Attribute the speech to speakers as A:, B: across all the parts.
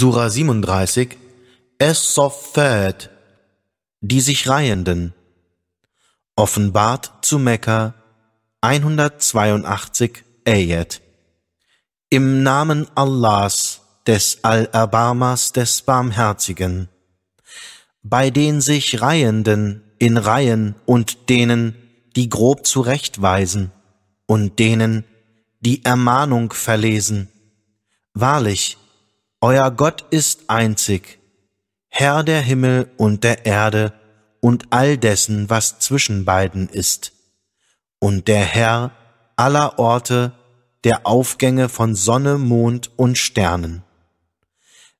A: Sura 37, Es-Soffat, die sich Reihenden, offenbart zu Mekka 182 Ayat. Im Namen Allahs, des Al-Abamas, des Barmherzigen, bei den sich Reihenden in Reihen und denen, die grob zurechtweisen und denen, die Ermahnung verlesen. Wahrlich, euer Gott ist einzig, Herr der Himmel und der Erde und all dessen, was zwischen beiden ist, und der Herr aller Orte, der Aufgänge von Sonne, Mond und Sternen.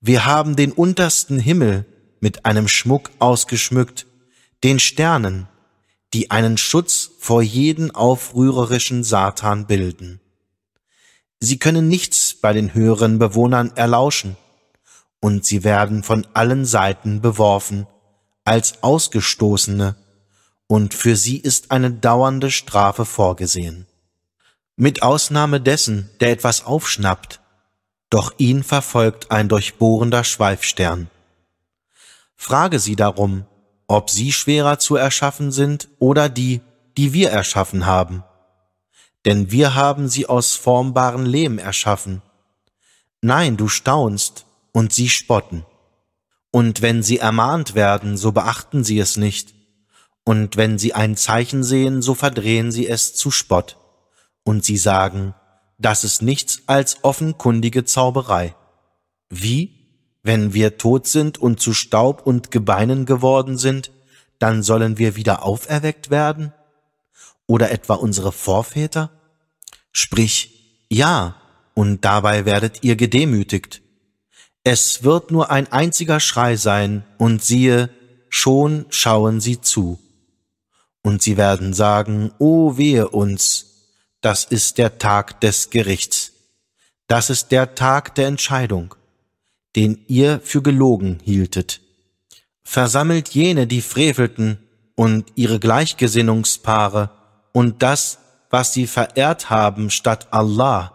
A: Wir haben den untersten Himmel mit einem Schmuck ausgeschmückt, den Sternen, die einen Schutz vor jeden aufrührerischen Satan bilden. Sie können nichts bei den höheren Bewohnern erlauschen. Und sie werden von allen Seiten beworfen, als Ausgestoßene, und für sie ist eine dauernde Strafe vorgesehen. Mit Ausnahme dessen, der etwas aufschnappt, doch ihn verfolgt ein durchbohrender Schweifstern. Frage sie darum, ob sie schwerer zu erschaffen sind oder die, die wir erschaffen haben denn wir haben sie aus formbaren Lehm erschaffen. Nein, du staunst, und sie spotten. Und wenn sie ermahnt werden, so beachten sie es nicht. Und wenn sie ein Zeichen sehen, so verdrehen sie es zu Spott. Und sie sagen, das ist nichts als offenkundige Zauberei. Wie? Wenn wir tot sind und zu Staub und Gebeinen geworden sind, dann sollen wir wieder auferweckt werden? oder etwa unsere Vorväter? Sprich ja, und dabei werdet ihr gedemütigt. Es wird nur ein einziger Schrei sein, und siehe, schon schauen sie zu. Und sie werden sagen, O wehe uns, das ist der Tag des Gerichts, das ist der Tag der Entscheidung, den ihr für gelogen hieltet. Versammelt jene, die frevelten, und ihre Gleichgesinnungspaare, und das, was sie verehrt haben statt Allah,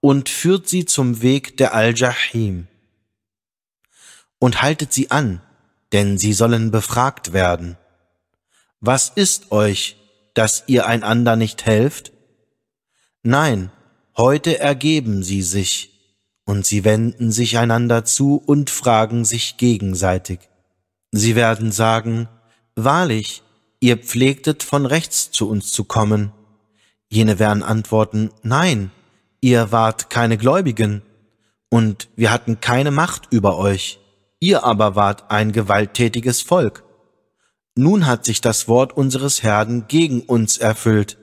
A: und führt sie zum Weg der Al-Jahim. Und haltet sie an, denn sie sollen befragt werden. Was ist euch, dass ihr einander nicht helft? Nein, heute ergeben sie sich, und sie wenden sich einander zu und fragen sich gegenseitig. Sie werden sagen, Wahrlich, ihr pflegtet von rechts zu uns zu kommen. Jene werden antworten, nein, ihr wart keine Gläubigen, und wir hatten keine Macht über euch, ihr aber wart ein gewalttätiges Volk. Nun hat sich das Wort unseres Herrn gegen uns erfüllt.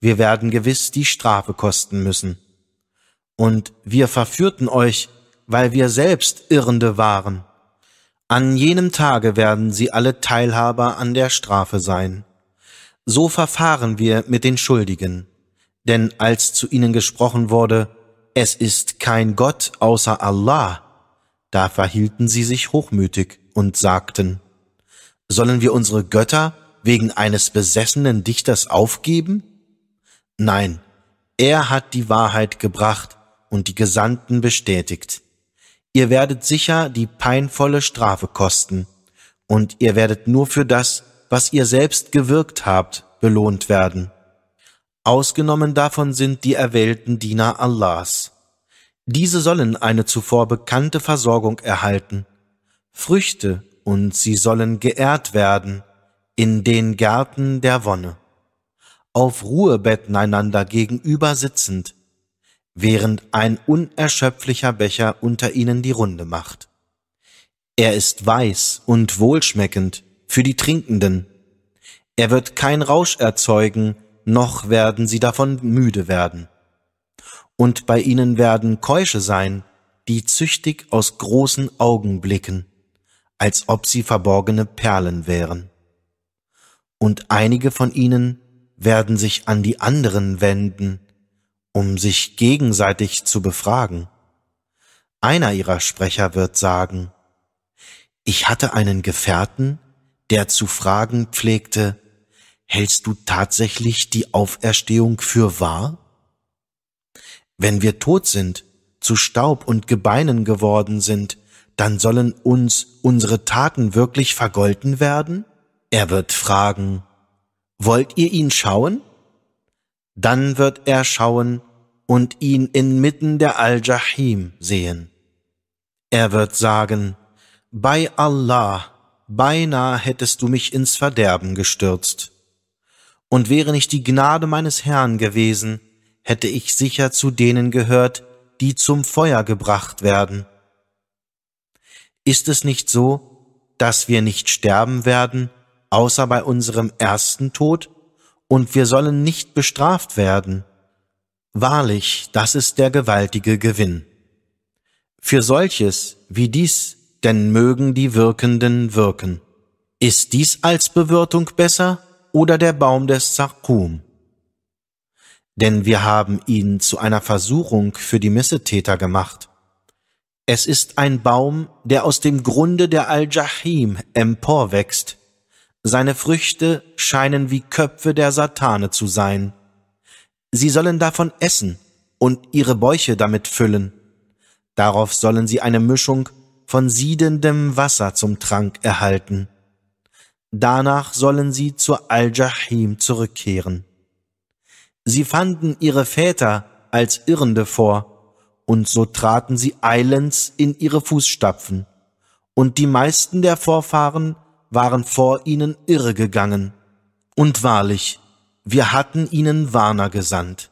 A: Wir werden gewiss die Strafe kosten müssen. Und wir verführten euch, weil wir selbst Irrende waren. An jenem Tage werden sie alle Teilhaber an der Strafe sein. So verfahren wir mit den Schuldigen. Denn als zu ihnen gesprochen wurde, es ist kein Gott außer Allah, da verhielten sie sich hochmütig und sagten, sollen wir unsere Götter wegen eines besessenen Dichters aufgeben? Nein, er hat die Wahrheit gebracht und die Gesandten bestätigt. Ihr werdet sicher die peinvolle Strafe kosten, und ihr werdet nur für das, was ihr selbst gewirkt habt, belohnt werden. Ausgenommen davon sind die erwählten Diener Allahs. Diese sollen eine zuvor bekannte Versorgung erhalten, Früchte, und sie sollen geehrt werden in den Gärten der Wonne, auf Ruhebetten einander gegenüber sitzend, während ein unerschöpflicher Becher unter ihnen die Runde macht. Er ist weiß und wohlschmeckend für die Trinkenden. Er wird kein Rausch erzeugen, noch werden sie davon müde werden. Und bei ihnen werden Keusche sein, die züchtig aus großen Augen blicken, als ob sie verborgene Perlen wären. Und einige von ihnen werden sich an die anderen wenden um sich gegenseitig zu befragen. Einer ihrer Sprecher wird sagen, ich hatte einen Gefährten, der zu fragen pflegte, hältst du tatsächlich die Auferstehung für wahr? Wenn wir tot sind, zu Staub und Gebeinen geworden sind, dann sollen uns unsere Taten wirklich vergolten werden? Er wird fragen, wollt ihr ihn schauen? Dann wird er schauen und ihn inmitten der Al-Jahim sehen. Er wird sagen, bei Allah, beinahe hättest du mich ins Verderben gestürzt. Und wäre nicht die Gnade meines Herrn gewesen, hätte ich sicher zu denen gehört, die zum Feuer gebracht werden. Ist es nicht so, dass wir nicht sterben werden, außer bei unserem ersten Tod? und wir sollen nicht bestraft werden. Wahrlich, das ist der gewaltige Gewinn. Für solches wie dies, denn mögen die Wirkenden wirken. Ist dies als Bewirtung besser oder der Baum des Zarkum? Denn wir haben ihn zu einer Versuchung für die Missetäter gemacht. Es ist ein Baum, der aus dem Grunde der Al-Jahim emporwächst, seine Früchte scheinen wie Köpfe der Satane zu sein. Sie sollen davon essen und ihre Bäuche damit füllen. Darauf sollen sie eine Mischung von siedendem Wasser zum Trank erhalten. Danach sollen sie zur Al-Jahim zurückkehren. Sie fanden ihre Väter als Irrende vor, und so traten sie eilends in ihre Fußstapfen, und die meisten der Vorfahren waren vor ihnen irregegangen. Und wahrlich, wir hatten ihnen Warner gesandt.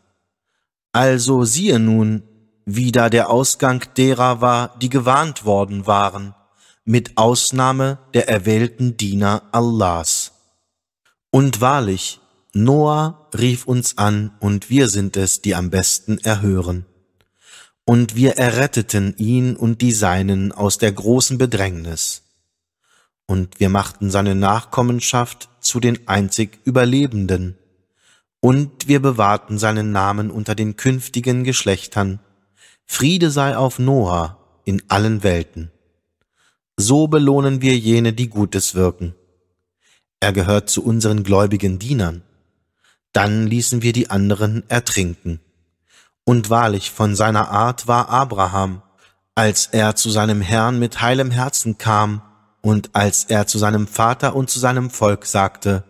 A: Also siehe nun, wie da der Ausgang derer war, die gewarnt worden waren, mit Ausnahme der erwählten Diener Allahs. Und wahrlich, Noah rief uns an, und wir sind es, die am besten erhören. Und wir erretteten ihn und die Seinen aus der großen Bedrängnis und wir machten seine Nachkommenschaft zu den einzig Überlebenden. Und wir bewahrten seinen Namen unter den künftigen Geschlechtern. Friede sei auf Noah in allen Welten. So belohnen wir jene, die Gutes wirken. Er gehört zu unseren gläubigen Dienern. Dann ließen wir die anderen ertrinken. Und wahrlich von seiner Art war Abraham, als er zu seinem Herrn mit heilem Herzen kam und als er zu seinem Vater und zu seinem Volk sagte,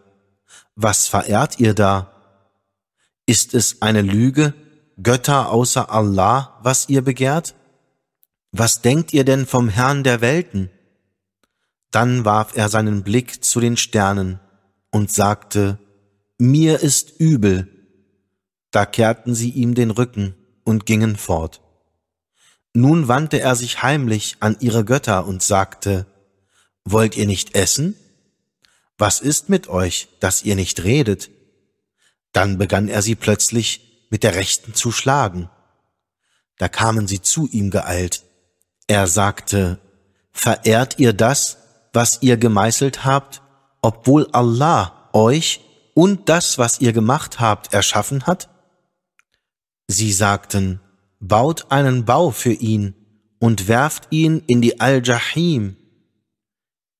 A: Was verehrt ihr da? Ist es eine Lüge, Götter außer Allah, was ihr begehrt? Was denkt ihr denn vom Herrn der Welten? Dann warf er seinen Blick zu den Sternen und sagte, Mir ist übel. Da kehrten sie ihm den Rücken und gingen fort. Nun wandte er sich heimlich an ihre Götter und sagte, Wollt ihr nicht essen? Was ist mit euch, dass ihr nicht redet? Dann begann er sie plötzlich mit der Rechten zu schlagen. Da kamen sie zu ihm geeilt. Er sagte, Verehrt ihr das, was ihr gemeißelt habt, obwohl Allah euch und das, was ihr gemacht habt, erschaffen hat? Sie sagten, Baut einen Bau für ihn und werft ihn in die Al-Jahim,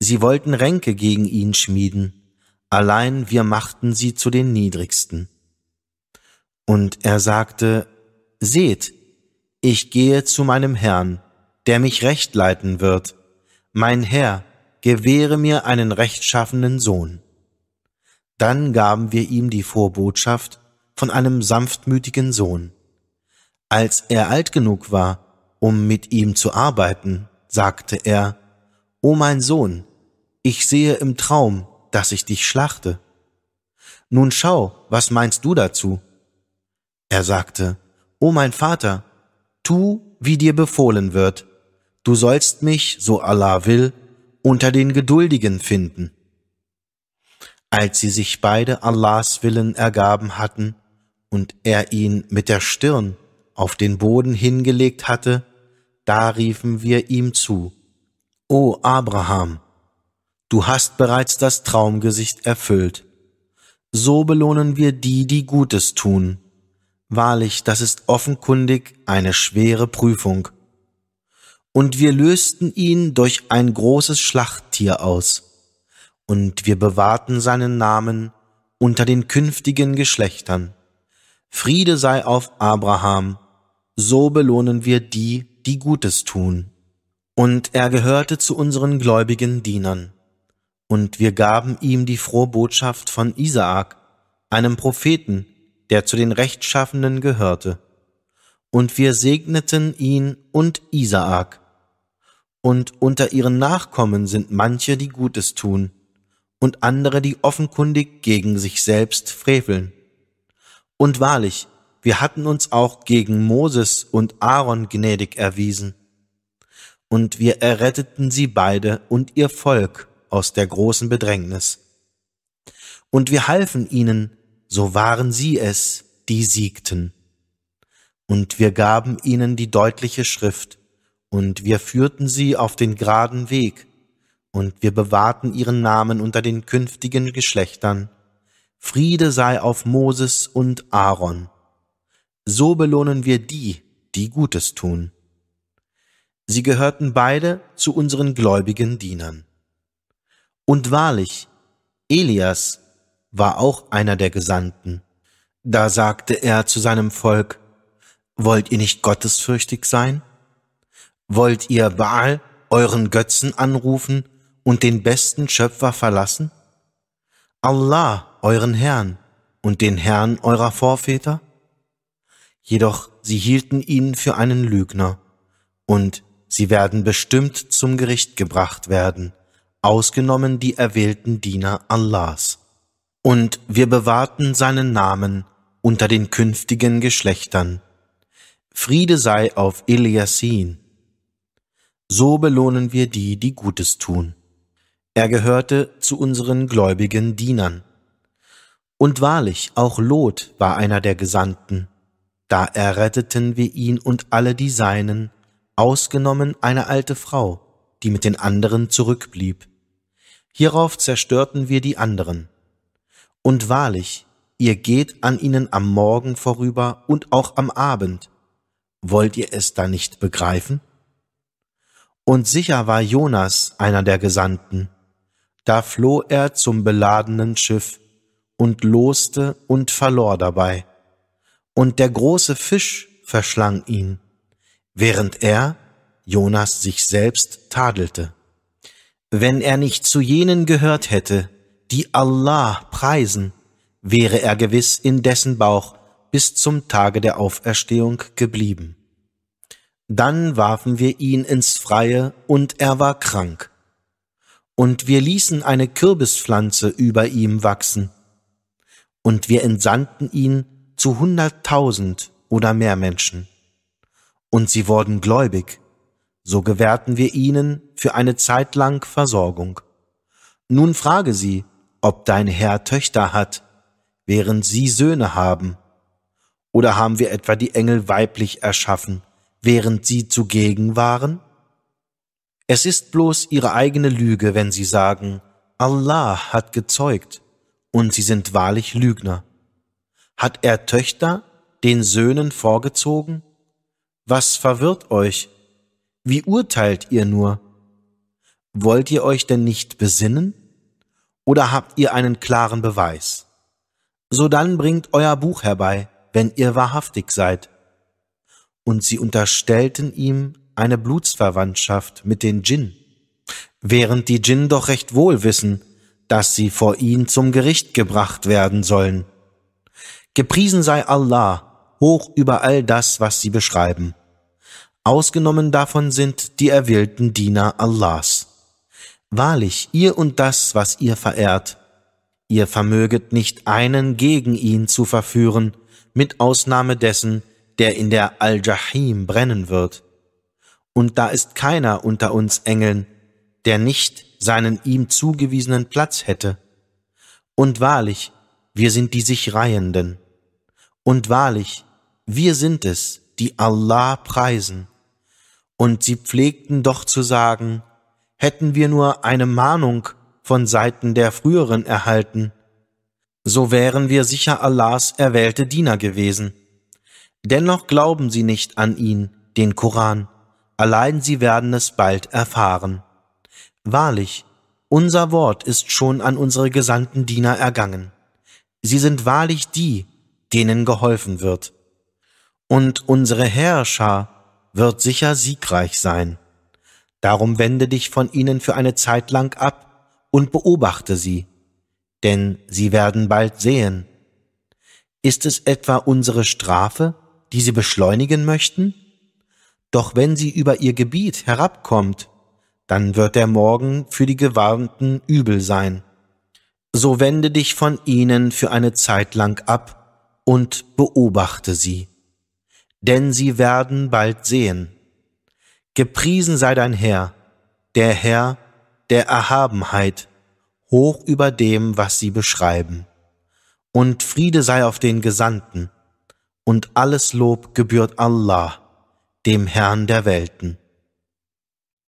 A: Sie wollten Ränke gegen ihn schmieden, allein wir machten sie zu den Niedrigsten. Und er sagte, Seht, ich gehe zu meinem Herrn, der mich recht leiten wird. Mein Herr, gewähre mir einen rechtschaffenen Sohn. Dann gaben wir ihm die Vorbotschaft von einem sanftmütigen Sohn. Als er alt genug war, um mit ihm zu arbeiten, sagte er, O mein Sohn, ich sehe im Traum, dass ich dich schlachte. Nun schau, was meinst du dazu? Er sagte, O mein Vater, tu, wie dir befohlen wird, du sollst mich, so Allah will, unter den Geduldigen finden. Als sie sich beide Allahs Willen ergaben hatten und er ihn mit der Stirn auf den Boden hingelegt hatte, da riefen wir ihm zu, O Abraham, du hast bereits das Traumgesicht erfüllt. So belohnen wir die, die Gutes tun. Wahrlich, das ist offenkundig eine schwere Prüfung. Und wir lösten ihn durch ein großes Schlachttier aus. Und wir bewahrten seinen Namen unter den künftigen Geschlechtern. Friede sei auf Abraham, so belohnen wir die, die Gutes tun. Und er gehörte zu unseren gläubigen Dienern und wir gaben ihm die frohe Botschaft von Isaak, einem Propheten, der zu den Rechtschaffenen gehörte. Und wir segneten ihn und Isaak. Und unter ihren Nachkommen sind manche, die Gutes tun, und andere, die offenkundig gegen sich selbst freveln. Und wahrlich, wir hatten uns auch gegen Moses und Aaron gnädig erwiesen. Und wir erretteten sie beide und ihr Volk aus der großen Bedrängnis. Und wir halfen ihnen, so waren sie es, die siegten. Und wir gaben ihnen die deutliche Schrift, und wir führten sie auf den geraden Weg, und wir bewahrten ihren Namen unter den künftigen Geschlechtern. Friede sei auf Moses und Aaron. So belohnen wir die, die Gutes tun. Sie gehörten beide zu unseren gläubigen Dienern. Und wahrlich, Elias war auch einer der Gesandten. Da sagte er zu seinem Volk, Wollt ihr nicht gottesfürchtig sein? Wollt ihr Baal, euren Götzen, anrufen und den besten Schöpfer verlassen? Allah, euren Herrn, und den Herrn eurer Vorväter? Jedoch sie hielten ihn für einen Lügner, und sie werden bestimmt zum Gericht gebracht werden ausgenommen die erwählten Diener Allahs. Und wir bewahrten seinen Namen unter den künftigen Geschlechtern. Friede sei auf Eliasin. So belohnen wir die, die Gutes tun. Er gehörte zu unseren gläubigen Dienern. Und wahrlich, auch Lot war einer der Gesandten. Da erretteten wir ihn und alle die Seinen, ausgenommen eine alte Frau, die mit den anderen zurückblieb. Hierauf zerstörten wir die anderen. Und wahrlich, ihr geht an ihnen am Morgen vorüber und auch am Abend. Wollt ihr es da nicht begreifen? Und sicher war Jonas einer der Gesandten. Da floh er zum beladenen Schiff und loste und verlor dabei. Und der große Fisch verschlang ihn, während er, Jonas, sich selbst tadelte. Wenn er nicht zu jenen gehört hätte, die Allah preisen, wäre er gewiss in dessen Bauch bis zum Tage der Auferstehung geblieben. Dann warfen wir ihn ins Freie, und er war krank. Und wir ließen eine Kürbispflanze über ihm wachsen. Und wir entsandten ihn zu hunderttausend oder mehr Menschen. Und sie wurden gläubig, so gewährten wir ihnen für eine Zeit lang Versorgung. Nun frage sie, ob dein Herr Töchter hat, während sie Söhne haben. Oder haben wir etwa die Engel weiblich erschaffen, während sie zugegen waren? Es ist bloß ihre eigene Lüge, wenn sie sagen, Allah hat gezeugt, und sie sind wahrlich Lügner. Hat er Töchter den Söhnen vorgezogen? Was verwirrt euch? Wie urteilt ihr nur? Wollt ihr euch denn nicht besinnen? Oder habt ihr einen klaren Beweis? So dann bringt euer Buch herbei, wenn ihr wahrhaftig seid. Und sie unterstellten ihm eine Blutsverwandtschaft mit den Djinn, während die Djinn doch recht wohl wissen, dass sie vor ihn zum Gericht gebracht werden sollen. Gepriesen sei Allah, hoch über all das, was sie beschreiben. Ausgenommen davon sind die erwählten Diener Allahs. Wahrlich, ihr und das, was ihr verehrt, ihr vermöget nicht einen gegen ihn zu verführen, mit Ausnahme dessen, der in der Al-Jahim brennen wird. Und da ist keiner unter uns Engeln, der nicht seinen ihm zugewiesenen Platz hätte. Und wahrlich, wir sind die sich Reihenden. Und wahrlich, wir sind es, die Allah preisen. Und sie pflegten doch zu sagen, hätten wir nur eine Mahnung von Seiten der früheren erhalten, so wären wir sicher Allahs erwählte Diener gewesen. Dennoch glauben sie nicht an ihn, den Koran, allein sie werden es bald erfahren. Wahrlich, unser Wort ist schon an unsere gesandten Diener ergangen. Sie sind wahrlich die, denen geholfen wird. Und unsere Herrscher wird sicher siegreich sein. Darum wende dich von ihnen für eine Zeit lang ab und beobachte sie, denn sie werden bald sehen. Ist es etwa unsere Strafe, die sie beschleunigen möchten? Doch wenn sie über ihr Gebiet herabkommt, dann wird der Morgen für die Gewarnten übel sein. So wende dich von ihnen für eine Zeit lang ab und beobachte sie, denn sie werden bald sehen. Gepriesen sei dein Herr, der Herr der Erhabenheit, hoch über dem, was sie beschreiben. Und Friede sei auf den Gesandten, und alles Lob gebührt Allah, dem Herrn der Welten.